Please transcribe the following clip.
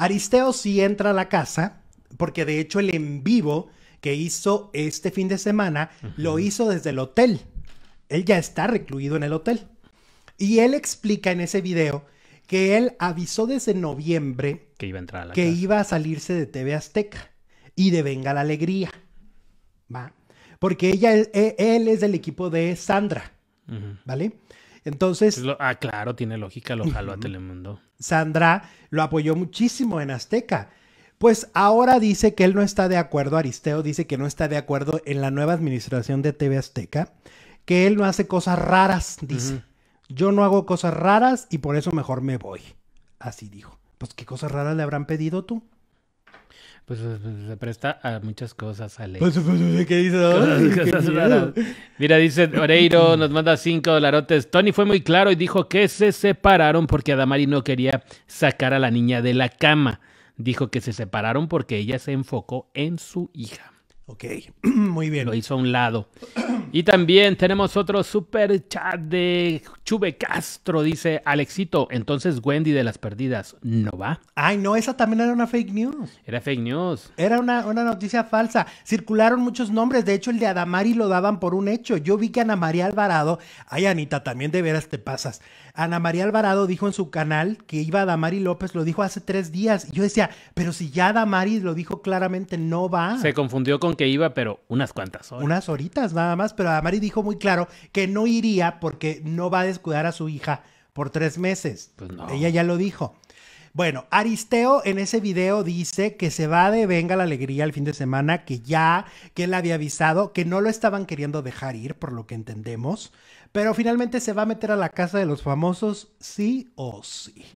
Aristeo sí entra a la casa, porque de hecho el en vivo que hizo este fin de semana lo hizo desde el hotel. Él ya está recluido en el hotel. Y él explica en ese video que él avisó desde noviembre que iba a, salirse de TV Azteca y de Venga la Alegría. ¿Va? Porque e, e, él, es del equipo de Sandra, ¿vale? Entonces. Pues ah, claro, tiene lógica, lo jaló a Telemundo. Sandra lo apoyó muchísimo en Azteca. Pues ahora dice que él no está de acuerdo, Aristeo dice que no está de acuerdo en la nueva administración de TV Azteca, que él no hace cosas raras, dice. Yo no hago cosas raras y por eso mejor me voy. Así dijo. Pues qué cosas raras le habrán pedido tú. Pues, pues, pues, se presta a muchas cosas, Ale. Pues, ¿Qué dices? Mira, dice Oreiro, nos manda cinco dolarotes. Tony fue muy claro y dijo que se separaron porque Adamari no quería sacar a la niña de la cama. Dijo que se separaron porque ella se enfocó en su hija. Ok, muy bien. Lo hizo a un lado. Y también tenemos otro super chat de Chuve Castro, dice Alexito, entonces Wendy de las perdidas, ¿no va? Ay, no, esa también era una fake news. Era fake news. Era una, noticia falsa. Circularon muchos nombres, de hecho el de Adamari lo daban por un hecho. Yo vi que Ana María Alvarado, ay Anita, también de veras te pasas. Ana María Alvarado dijo en su canal que iba Adamari López, lo dijo hace tres días. Y yo decía, pero si ya Adamari lo dijo claramente, no va. Se confundió con que iba, pero unas cuantas horas. Unas horitas nada más, pero Adamari dijo muy claro que no iría porque no va a descuidar a su hija por tres meses. Pues Ella ya lo dijo. Bueno, Aristeo en ese video dice que se va de Venga la Alegría el fin de semana, que ya, que él había avisado, que no lo estaban queriendo dejar ir, por lo que entendemos, pero finalmente se va a meter a la casa de los famosos sí o sí.